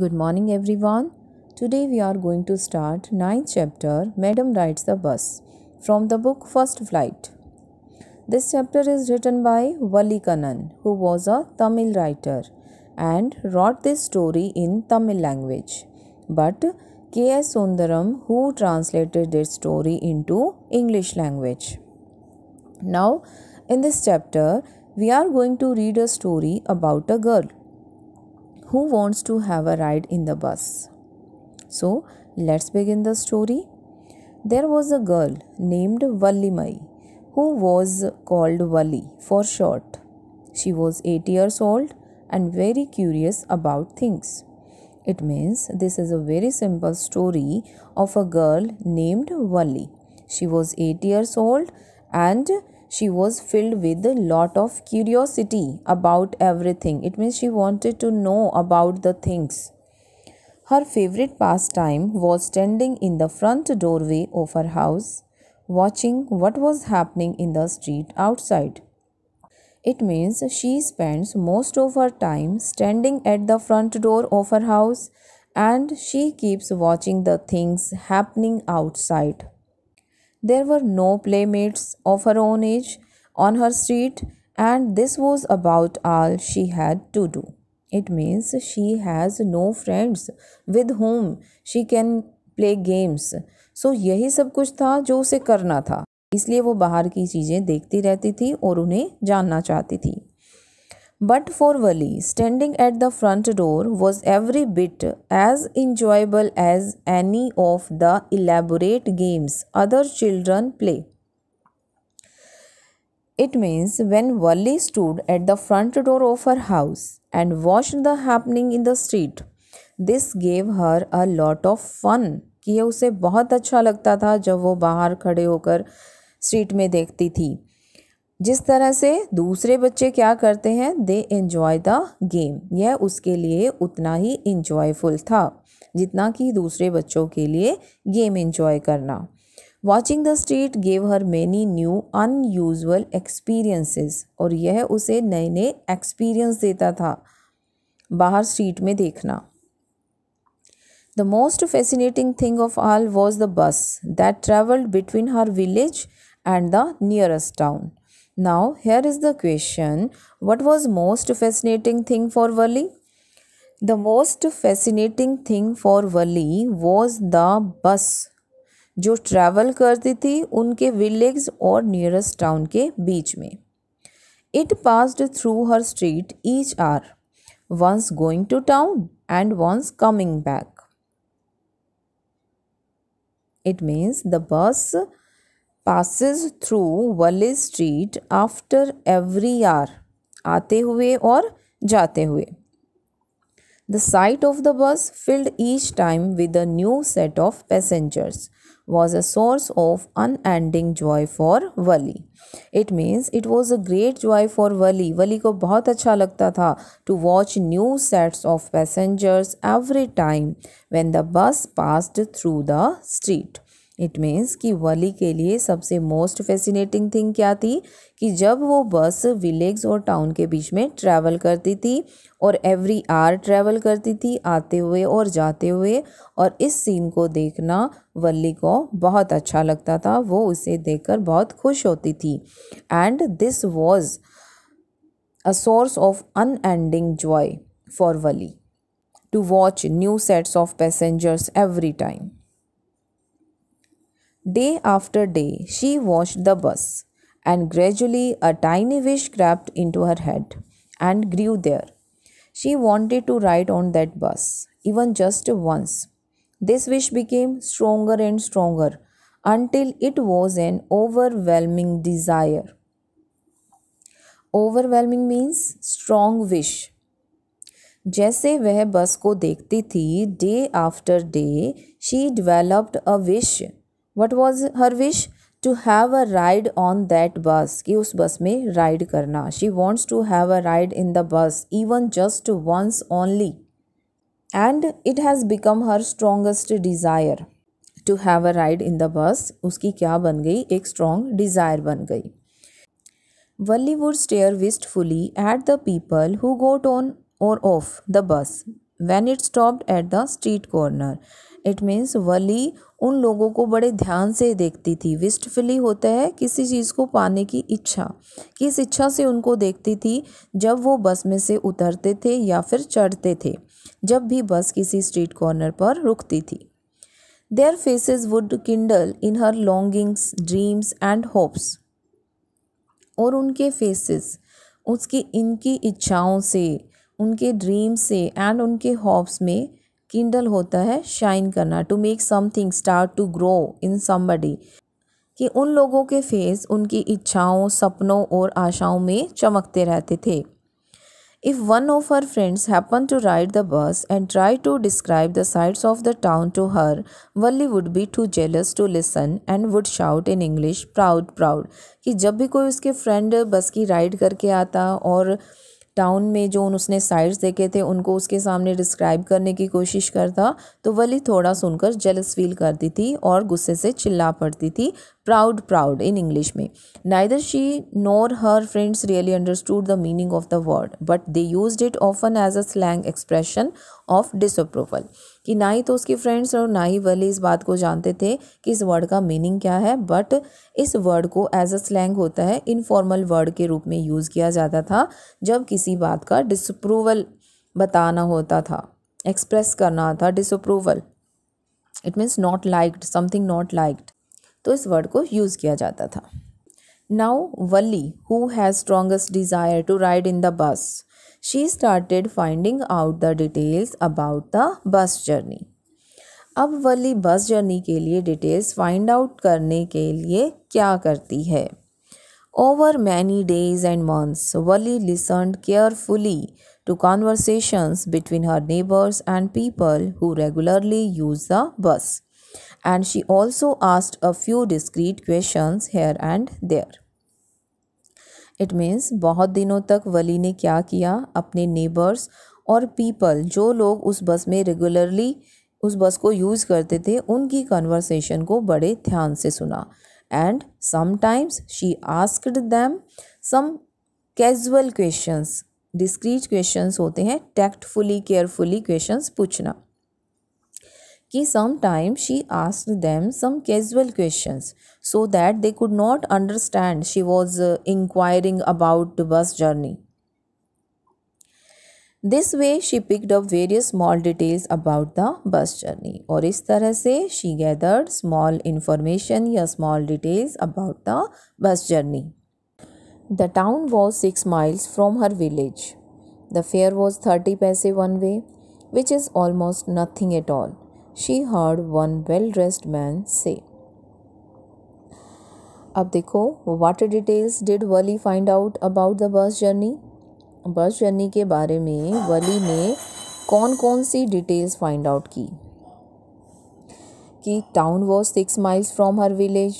Good morning everyone. Today we are going to start ninth chapter Madam Rides the Bus from the book First Flight. This chapter is written by Vali kanan who was a Tamil writer and wrote this story in Tamil language. But K.S. Sundaram who translated this story into English language. Now in this chapter we are going to read a story about a girl who wants to have a ride in the bus? So let's begin the story. There was a girl named Vallimai who was called Valli for short. She was 8 years old and very curious about things. It means this is a very simple story of a girl named Valli. She was 8 years old and she was filled with a lot of curiosity about everything. It means she wanted to know about the things. Her favorite pastime was standing in the front doorway of her house, watching what was happening in the street outside. It means she spends most of her time standing at the front door of her house and she keeps watching the things happening outside. There were no playmates of her own age on her street, and this was about all she had to do. It means she has no friends with whom she can play games. so, yahi sab kuch tha jo use karna tha इसलिए वो बाहर की चीज़ें देखती रहती थी और उन्हें जानना चाहती थी But for Wali, standing at the front door was every bit as enjoyable as any of the elaborate games other children play. It means when Wali stood at the front door of her house and watched the happening in the street, this gave her a lot of fun. कि उसे बहुत अच्छा लगता था जब वो बाहर खड़े होकर स्ट्रीट में देखती थी जिस तरह से दूसरे बच्चे क्या करते हैं दे इन्जॉय द गेम यह उसके लिए उतना ही इन्जॉयफुल था जितना कि दूसरे बच्चों के लिए गेम इन्जॉय करना watching the street gave her many new unusual experiences और यह उसे नए नए एक्सपीरियंस देता था बाहर स्ट्रीट में देखना the most fascinating thing of all was the bus that travelled between her village and the nearest town Now here is the question. What was most fascinating thing for Vali? The most fascinating thing for Vali was the bus जो travel करती थी उनके village और nearest town के बीच में it passed through her street each hour once going to town and once coming back it means the bus passes through Valli street after every hour आते हुए और जाते हुए the sight of the bus filled each time with a new set of passengers was a source of unending joy for Valli it means it was a great joy for Valli Valli को बहुत अच्छा लगता था to watch new sets of passengers every time when the bus passed through the street it means कि वली के लिए सबसे most fascinating thing क्या थी कि जब वो बस विलेज और टाउन के बीच में ट्रैवल करती थी और एवरी आर ट्रैवल करती थी आते हुए और जाते हुए और इस सीन को देखना वली को बहुत अच्छा लगता था वो उसे देखकर बहुत खुश होती थी and this was a source of unending joy for Valli to watch new sets of passengers every time Day after day, she watched the bus, and gradually a tiny wish crept into her head and grew there. She wanted to ride on that bus, even just once. This wish became stronger and stronger until it was an overwhelming desire. Overwhelming means strong wish. जैसे वह बस को देखती थी day after day she developed a wish what was her wish to have a ride on that bus कि उस बस में ride करना she wants to have a ride in the bus even just once only and it has become her strongest desire to have a ride in the bus उसकी क्या बन गई एक strong desire बन गई Wally would stare wistfully at the people who got on or off the bus when it stopped at the street corner it means Valli उन लोगों को बड़े ध्यान से देखती थी विस्टफुली होता है किसी चीज़ को पाने की इच्छा किस इच्छा से उनको देखती थी जब वो बस में से उतरते थे या फिर चढ़ते थे जब भी बस किसी स्ट्रीट कॉर्नर पर रुकती थी their faces would kindle in her longings dreams and hopes और उनके फेसेस उसकी इनकी इच्छाओं से उनके ड्रीम्स से एंड उनके होप्स में किंडल होता है शाइन करना to make something start to grow in somebody कि उन लोगों के फेस उनकी इच्छाओं सपनों और आशाओं में चमकते रहते थे if one of her friends happen to ride the bus and try to describe the sides of the town to her Valli would be too jealous to listen and would shout in English proud proud कि जब भी कोई उसके friend बस की ride करके आता और टाउन में जो उसने साइड्स देखे थे उनको उसके सामने डिस्क्राइब करने की कोशिश करता तो वली थोड़ा सुनकर जेलस फील करती थी और गुस्से से चिल्ला पड़ती थी प्राउड प्राउड इन इंग्लिश में neither she nor her friends really understood the meaning of the word but they use it often as a slang expression of disapproval कि ना ही तो उसके फ्रेंड्स और ना ही वाले इस बात को जानते थे कि इस वर्ड का मीनिंग क्या है बट इस वर्ड को एज अ स्लैंग होता है इनफॉर्मल वर्ड के रूप में यूज़ किया जाता था जब किसी बात का डिसअप्रूवल बताना होता था एक्सप्रेस करना था disapproval it means not liked something not liked तो इस वर्ड को यूज़ किया जाता था now Valli who has strongest desire to ride in the bus she started finding out the details about the bus journey अब वली बस जर्नी के लिए डिटेल्स फाइंड आउट करने के लिए क्या करती है over many days and months Valli listen carefully to conversations between her neighbours and people who regularly use the bus and she also asked a few discreet questions here and there. It means बहुत दिनों तक वली ने क्या किया अपने neighbours और people जो लोग उस बस में रेगुलरली उस बस को यूज़ करते थे उनकी कन्वर्सेशन को बड़े ध्यान से सुना and sometimes she asked them some casual questions discreet questions होते हैं टैक्टफुली केयरफुली क्वेश्चंस पूछना कि sometimes she asked them some casual questions so that they could not understand she was uh, inquiring about the bus journey. This way she picked up various small details about the bus journey और इस तरह से she gathered small information या small details about the bus journey the town was six miles from her village the fare was thirty paise one way which is almost nothing at all she heard one well dressed man से अब देखो what details did Valli find out about the bus journey bus journey के बारे में वली ने कौन कौन सी details find out की कि town was six miles from her village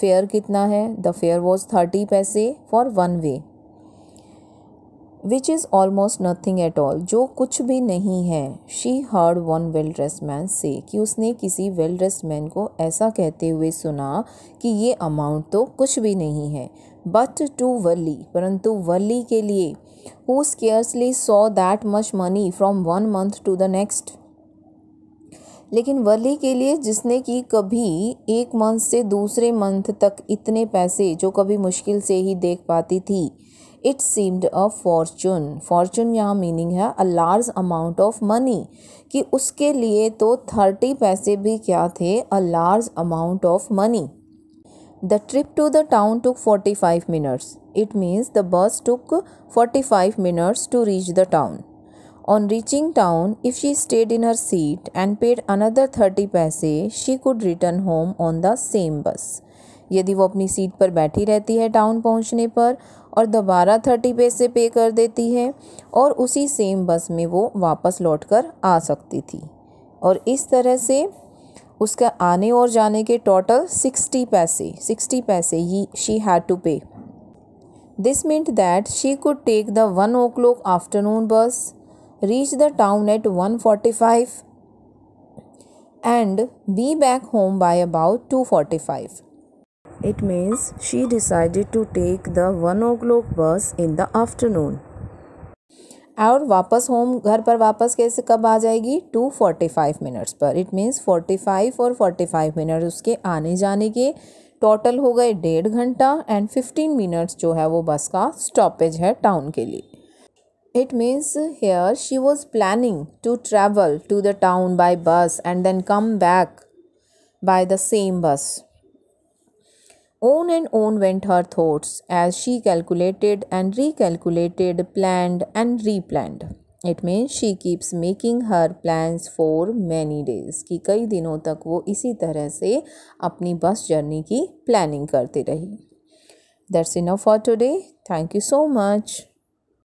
fare कितना है the fare was thirty paise for one way which is almost nothing at all जो कुछ भी नहीं है she heard one well dress man से कि उसने किसी वेल ड्रेस मैन को ऐसा कहते हुए सुना कि ये अमाउंट तो कुछ भी नहीं है बट टू वली परंतु वली के लिए who scarcely saw that much money from one month to the next लेकिन वली के लिए जिसने कि कभी एक मंथ से दूसरे मंथ तक इतने पैसे जो कभी मुश्किल से ही देख पाती थी it seemed a fortune fortune यहाँ मीनिंग है a large amount of money कि उसके लिए तो थर्टी पैसे भी क्या थे a large amount of money the trip to the town took forty five minutes it means the bus took forty five minutes to reach the town on reaching town if she stayed in her seat and paid another thirty paise she could return home on the same bus यदि वो अपनी seat पर बैठी रहती है town पहुंचने पर और दोबारा थर्टी पैसे पे कर देती है और उसी सेम बस में वो वापस लौट कर आ सकती थी और इस तरह से उसका आने और जाने के total sixty paise sixty paise ही she had to pay this meant that she could take the one o'clock afternoon bus reach the town at one forty five and be back home by about two forty five It means she decided to take the one o'clock bus in the afternoon और वापस home घर पर वापस कैसे कब आ जाएगी two forty five minutes पर इट मीन्स फोर्टी फाइव और फोर्टी फाइव मिनट उसके आने जाने के टोटल हो गए डेढ़ घंटा एंड फिफ्टीन मिनट्स जो है वो बस का स्टॉपेज है टाउन के लिए it means here she was planning to travel to the town by bus and then come back by the same bus On and on went her thoughts as she calculated and recalculated, planned and replanned. It means she keeps making her plans for many days कि कई दिनों तक वो इसी तरह से अपनी bus journey की प्लानिंग करती रही that's enough for today thank you so much